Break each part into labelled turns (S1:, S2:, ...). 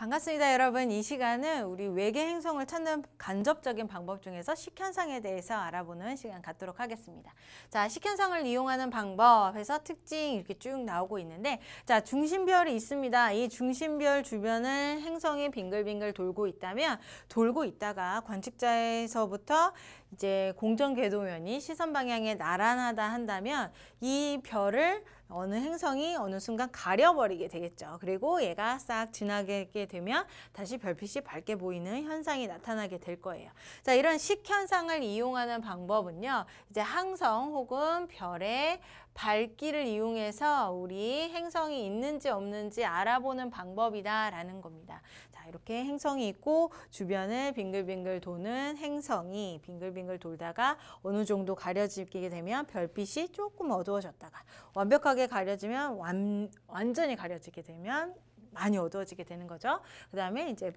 S1: 반갑습니다 여러분 이 시간은 우리 외계 행성을 찾는 간접적인 방법 중에서 식현상에 대해서 알아보는 시간 갖도록 하겠습니다 자 식현상을 이용하는 방법에서 특징 이렇게 쭉 나오고 있는데 자 중심별이 있습니다 이 중심별 주변을 행성이 빙글빙글 돌고 있다면 돌고 있다가 관측자에서부터 이제 공전 궤도면이 시선 방향에 나란하다 한다면 이 별을 어느 행성이 어느 순간 가려버리게 되겠죠 그리고 얘가 싹 지나게 되면 다시 별빛이 밝게 보이는 현상이 나타나게 될 거예요. 자, 이런 식현상을 이용하는 방법은요. 이제 항성 혹은 별의 밝기를 이용해서 우리 행성이 있는지 없는지 알아보는 방법이다라는 겁니다. 자, 이렇게 행성이 있고 주변을 빙글빙글 도는 행성이 빙글빙글 돌다가 어느 정도 가려지게 되면 별빛이 조금 어두워졌다가 완벽하게 가려지면 완, 완전히 가려지게 되면 많이 어두워지게 되는 거죠. 그 다음에 이제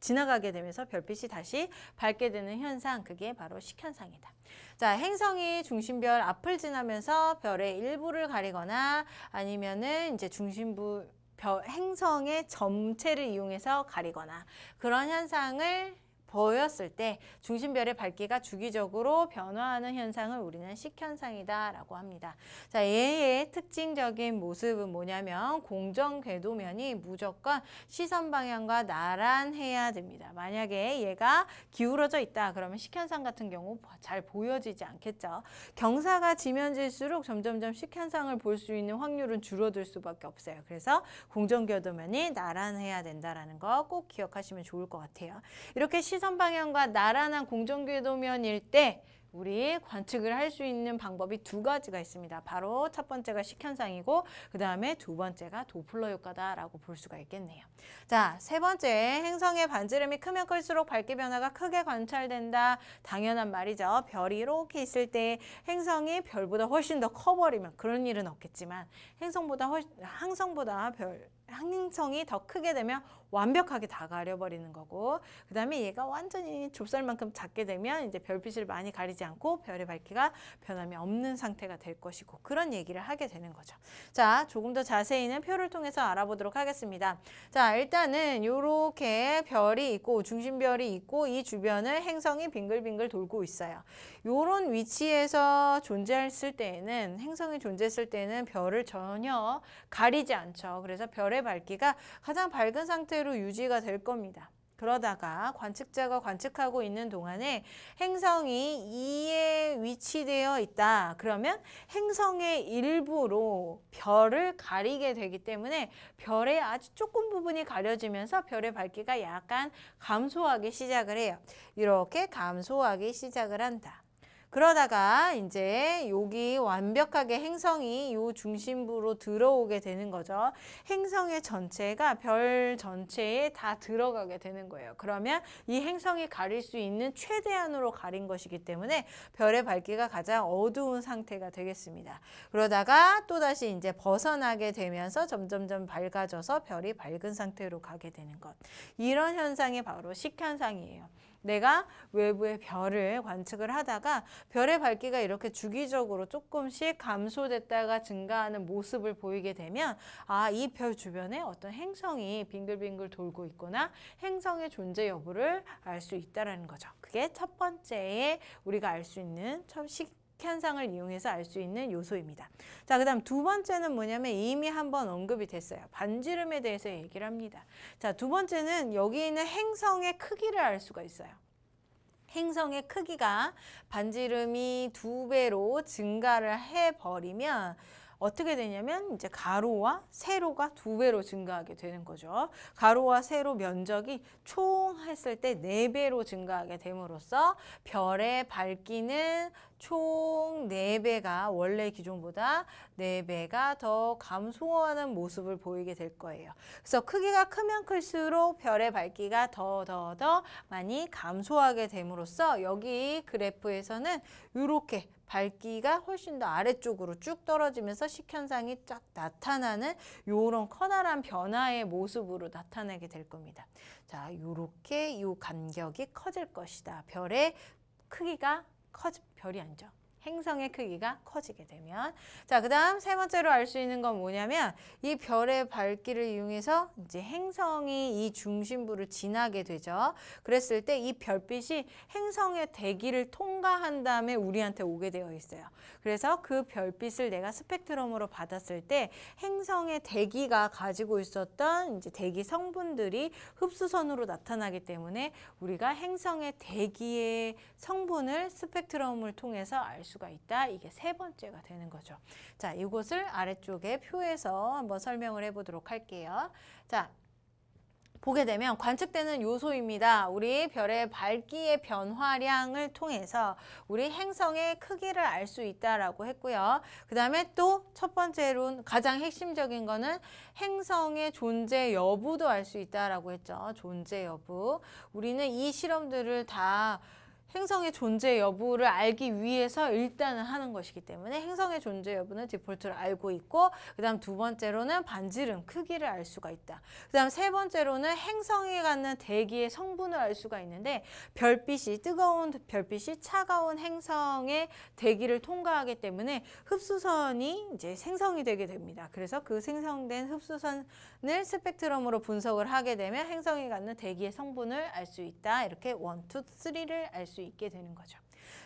S1: 지나가게 되면서 별빛이 다시 밝게 되는 현상 그게 바로 식현상이다. 자 행성이 중심별 앞을 지나면서 별의 일부를 가리거나 아니면은 이제 중심부 별 행성의 점체를 이용해서 가리거나 그런 현상을 보였을 때 중심별의 밝기가 주기적으로 변화하는 현상을 우리는 식현상이다라고 합니다. 자, 얘의 특징적인 모습은 뭐냐면 공정 궤도면이 무조건 시선 방향과 나란해야 됩니다. 만약에 얘가 기울어져 있다 그러면 식현상 같은 경우 잘 보여지지 않겠죠. 경사가 지면 질수록 점점점 식현상을 볼 수 있는 확률은 줄어들 수밖에 없어요. 그래서 공정 궤도면이 나란해야 된다라는 거 꼭 기억하시면 좋을 것 같아요. 이렇게 시선 시선 방향과 나란한 공정궤도면일 때 우리 관측을 할 수 있는 방법이 두 가지가 있습니다. 바로 첫 번째가 식현상이고 그 다음에 두 번째가 도플러 효과다라고 볼 수가 있겠네요. 자, 세 번째 행성의 반지름이 크면 클수록 밝기 변화가 크게 관찰된다. 당연한 말이죠. 별이 이렇게 있을 때 행성이 별보다 훨씬 더 커버리면 그런 일은 없겠지만 행성보다 훨씬, 항성보다 별 항생성이 더 크게 되면 완벽하게 다 가려버리는 거고 그 다음에 얘가 완전히 좁쌀만큼 작게 되면 이제 별빛을 많이 가리지 않고 별의 밝기가 변함이 없는 상태가 될 것이고 그런 얘기를 하게 되는 거죠. 자 조금 더 자세히는 표를 통해서 알아보도록 하겠습니다. 자 일단은 이렇게 별이 있고 중심별이 있고 이 주변을 행성이 빙글빙글 돌고 있어요. 이런 위치에서 존재했을 때에는 행성이 존재했을 때는 별을 전혀 가리지 않죠. 그래서 별의 밝기가 가장 밝은 상태로 유지가 될 겁니다. 그러다가 관측자가 관측하고 있는 동안에 행성이 2에 위치되어 있다. 그러면 행성의 일부로 별을 가리게 되기 때문에 별의 아주 조금 부분이 가려지면서 별의 밝기가 약간 감소하기 시작을 해요. 이렇게 감소하기 시작을 한다. 그러다가 이제 여기 완벽하게 행성이 요 중심부로 들어오게 되는 거죠. 행성의 전체가 별 전체에 다 들어가게 되는 거예요. 그러면 이 행성이 가릴 수 있는 최대한으로 가린 것이기 때문에 별의 밝기가 가장 어두운 상태가 되겠습니다. 그러다가 또다시 이제 벗어나게 되면서 점점점 밝아져서 별이 밝은 상태로 가게 되는 것. 이런 현상이 바로 식현상이에요. 내가 외부의 별을 관측을 하다가 별의 밝기가 이렇게 주기적으로 조금씩 감소됐다가 증가하는 모습을 보이게 되면 아, 이 별 주변에 어떤 행성이 빙글빙글 돌고 있거나 행성의 존재 여부를 알 수 있다라는 거죠. 그게 첫 번째에 우리가 알 수 있는 첫 식, 현상을 이용해서 알 수 있는 요소입니다. 자, 그 다음 두 번째는 뭐냐면 이미 한 번 언급이 됐어요. 반지름에 대해서 얘기를 합니다. 자, 두 번째는 여기 있는 행성의 크기를 알 수가 있어요. 행성의 크기가 반지름이 두 배로 증가를 해버리면 어떻게 되냐면 이제 가로와 세로가 두 배로 증가하게 되는 거죠. 가로와 세로 면적이 총 했을 때 네 배로 증가하게 됨으로써 별의 밝기는 총 네배가 원래 기존보다 네배가더 감소하는 모습을 보이게 될 거예요. 그래서 크기가 크면 클수록 별의 밝기가 더 더 더 많이 감소하게 됨으로써 여기 그래프에서는 이렇게 밝기가 훨씬 더 아래쪽으로 쭉 떨어지면서 식현상이 쫙 나타나는 요런 커다란 변화의 모습으로 나타나게 될 겁니다. 자, 요렇게 요 간격이 커질 것이다. 별의 크기가 커 별이 아니죠. 행성의 크기가 커지게 되면 자그 다음 세 번째로 알 수 있는 건 뭐냐면 이 별의 밝기를 이용해서 이제 행성이 이 중심부를 지나게 되죠 그랬을 때 이 별빛이 행성의 대기를 통과한 다음에 우리한테 오게 되어 있어요 그래서 그 별빛을 내가 스펙트럼으로 받았을 때 행성의 대기가 가지고 있었던 이제 대기 성분들이 흡수선으로 나타나기 때문에 우리가 행성의 대기의 성분을 스펙트럼을 통해서 알수 수가 있다. 이게 세 번째가 되는 거죠. 자, 이것을 아래쪽에 표에서 한번 설명을 해보도록 할게요. 자, 보게 되면 관측되는 요소입니다. 우리 별의 밝기의 변화량을 통해서 우리 행성의 크기를 알 수 있다라고 했고요. 그 다음에 또 첫번째로 가장 핵심적인 거는 행성의 존재 여부도 알 수 있다라고 했죠. 존재 여부. 우리는 이 실험들을 다 행성의 존재 여부를 알기 위해서 일단은 하는 것이기 때문에 행성의 존재 여부는 디폴트로 알고 있고 그 다음 두 번째로는 반지름 크기를 알 수가 있다. 그 다음 세 번째로는 행성에 갖는 대기의 성분을 알 수가 있는데 별빛이 뜨거운 별빛이 차가운 행성의 대기를 통과하기 때문에 흡수선이 이제 생성이 되게 됩니다. 그래서 그 생성된 흡수선을 스펙트럼으로 분석을 하게 되면 행성이 갖는 대기의 성분을 알 수 있다. 이렇게 원, 투, 쓰리를 알수 수 있게 되는 거죠.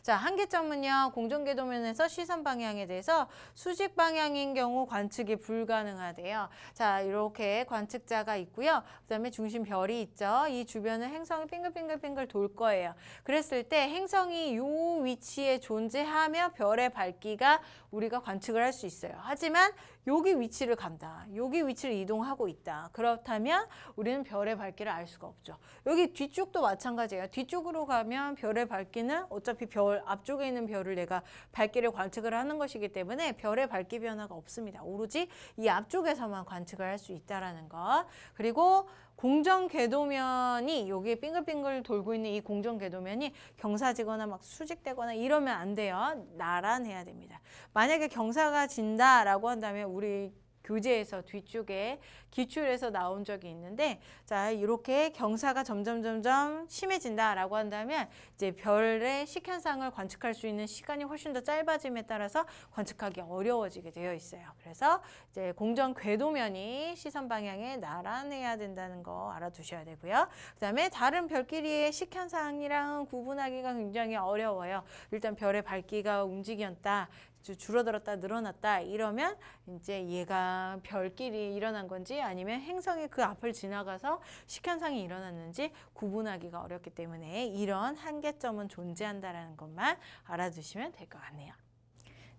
S1: 자, 한계점은요. 공정궤 도면에서 시선 방향에 대해서 수직 방향인 경우 관측이 불가능하대요. 자, 이렇게 관측자가 있고요. 그다음에 중심 별이 있죠. 이 주변을 행성이 빙글빙글빙글 돌 거예요. 그랬을 때 행성이 요 위치에 존재하며 별의 밝기가 우리가 관측을 할 수 있어요. 하지만 여기 위치를 간다. 여기 위치를 이동하고 있다. 그렇다면 우리는 별의 밝기를 알 수가 없죠. 여기 뒤쪽도 마찬가지예요. 뒤쪽으로 가면 별의 밝기는 어차피 별 앞쪽에 있는 별을 내가 밝기를 관측을 하는 것이기 때문에 별의 밝기 변화가 없습니다. 오로지 이 앞쪽에서만 관측을 할 수 있다라는 것. 그리고 공정 궤도면이 여기 빙글빙글 돌고 있는 이 공정 궤도면이 경사지거나 막 수직되거나 이러면 안 돼요. 나란해야 됩니다. 만약에 경사가 진다라고 한다면 우리 교재에서 뒤쪽에 기출에서 나온 적이 있는데 자 이렇게 경사가 점점 점점 심해진다라고 한다면 이제 별의 식현상을 관측할 수 있는 시간이 훨씬 더 짧아짐에 따라서 관측하기 어려워지게 되어 있어요. 그래서 이제 공전 궤도면이 시선 방향에 나란해야 된다는 거 알아두셔야 되고요. 그다음에 다른 별끼리의 식현상이랑 구분하기가 굉장히 어려워요. 일단 별의 밝기가 움직였다. 줄어들었다 늘어났다 이러면 이제 얘가 별길이 일어난 건지 아니면 행성이 그 앞을 지나가서 식현상이 일어났는지 구분하기가 어렵기 때문에 이런 한계점은 존재한다라는 것만 알아두시면 될 것 같네요.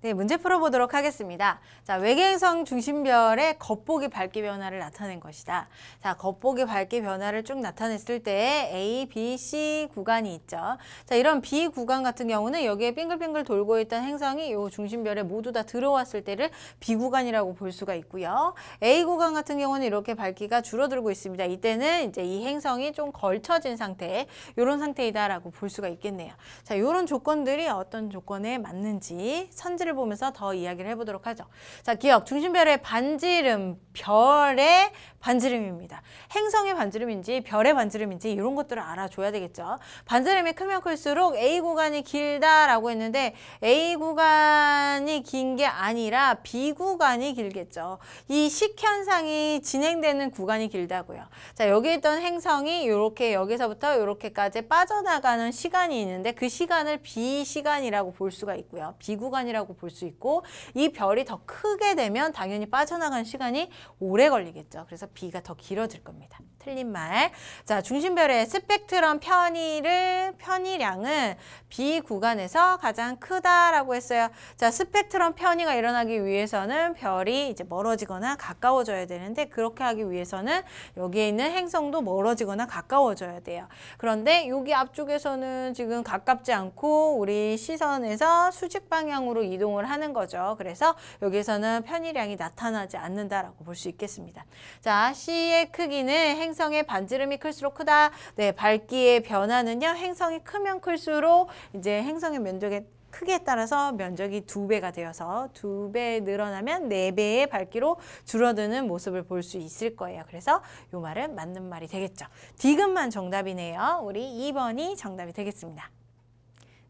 S1: 네, 문제 풀어보도록 하겠습니다. 자, 외계행성 중심별의 겉보기 밝기 변화를 나타낸 것이다. 자, 겉보기 밝기 변화를 쭉 나타냈을 때 A, B, C 구간이 있죠. 자, 이런 B 구간 같은 경우는 여기에 빙글빙글 돌고 있던 행성이 이 중심별에 모두 다 들어왔을 때를 B 구간이라고 볼 수가 있고요. A 구간 같은 경우는 이렇게 밝기가 줄어들고 있습니다. 이때는 이제 이 행성이 좀 걸쳐진 상태, 이런 상태이다라고 볼 수가 있겠네요. 자, 이런 조건들이 어떤 조건에 맞는지 선질 포인를 보면서 더 이야기를 해보도록 하죠. 자, 기억 중심별의 반지름, 별의 반지름입니다. 행성의 반지름인지 별의 반지름인지 이런 것들을 알아줘야 되겠죠. 반지름이 크면 클수록 A 구간이 길다라고 했는데 A 구간이 긴 게 아니라 B 구간이 길겠죠. 이 식현상이 진행되는 구간이 길다고요. 자 여기 있던 행성이 이렇게 여기서부터 이렇게까지 빠져나가는 시간이 있는데 그 시간을 B 시간이라고 볼 수가 있고요. B 구간이라고 볼 수 있고 이 별이 더 크게 되면 당연히 빠져나가는 시간이 오래 걸리겠죠. 그래서 B가 더 길어질 겁니다. 틀린 말. 자, 중심별의 스펙트럼 편의를 편의량은 B 구간에서 가장 크다라고 했어요. 자, 스펙트럼 편의가 일어나기 위해서는 별이 이제 멀어지거나 가까워져야 되는데 그렇게 하기 위해서는 여기에 있는 행성도 멀어지거나 가까워져야 돼요. 그런데 여기 앞쪽에서는 지금 가깝지 않고 우리 시선에서 수직 방향으로 이동을 하는 거죠. 그래서 여기에서는 편의량이 나타나지 않는다라고 볼 수 있겠습니다. 자, 크다. C의 크기는 행성의 반지름이 클수록 크다. 네, 밝기의 변화는요. 행성이 크면 클수록 이제 행성의 면적의 크기에 따라서 면적이 두배가 되어서 두 배 늘어나면 네배의 밝기로 줄어드는 모습을 볼 수 있을 거예요. 그래서 요 말은 맞는 말이 되겠죠. 디귿만 정답이네요. 우리 이번이 정답이 되겠습니다.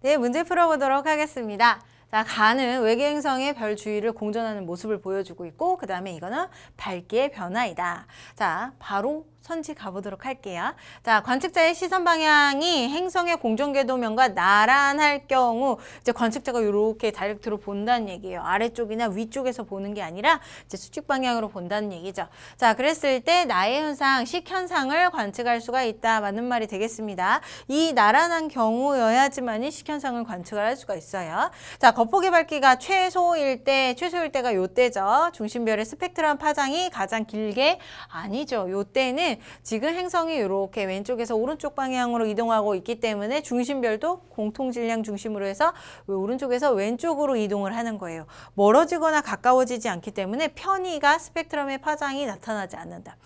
S1: 네, 문제 풀어보도록 하겠습니다. 자, 가는 외계 행성의 별 주위를 공전하는 모습을 보여주고 있고 그 다음에 이거는 밝기의 변화이다. 자, 바로 천지 가보도록 할게요. 자, 관측자의 시선 방향이 행성의 공전궤도면과 나란할 경우 이제 관측자가 이렇게 다이렉트로 본다는 얘기예요. 아래쪽이나 위쪽에서 보는 게 아니라 이제 수직 방향으로 본다는 얘기죠. 자, 그랬을 때 나의 현상, 식현상을 관측할 수가 있다. 맞는 말이 되겠습니다. 이 나란한 경우여야지만이 식현상을 관측할 수가 있어요. 자, 겉보기 밝기가 최소일 때, 최소일 때가 요때죠. 중심별의 스펙트럼 파장이 가장 길게 아니죠. 요때는 지금 행성이 이렇게 왼쪽에서 오른쪽 방향으로 이동하고 있기 때문에 중심별도 공통 질량 중심으로 해서 오른쪽에서 왼쪽으로 이동을 하는 거예요. 멀어지거나 가까워지지 않기 때문에 편의가 스펙트럼의 파장이 나타나지 않는다.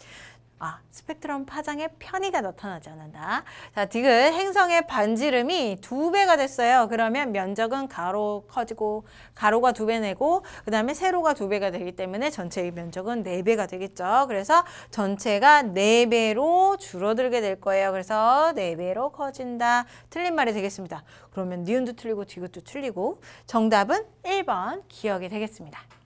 S1: 아, 스펙트럼 파장의 편의가 나타나지 않는다. 자, 디귿 행성의 반지름이 두 배가 됐어요. 그러면 면적은 가로 커지고 가로가 두 배 내고 그다음에 세로가 두 배가 되기 때문에 전체의 면적은 네 배가 되겠죠. 그래서 전체가 네 배로 줄어들게 될 거예요. 그래서 네 배로 커진다. 틀린 말이 되겠습니다. 그러면 니은도 틀리고 디귿도 틀리고 정답은 일 번 기억이 되겠습니다.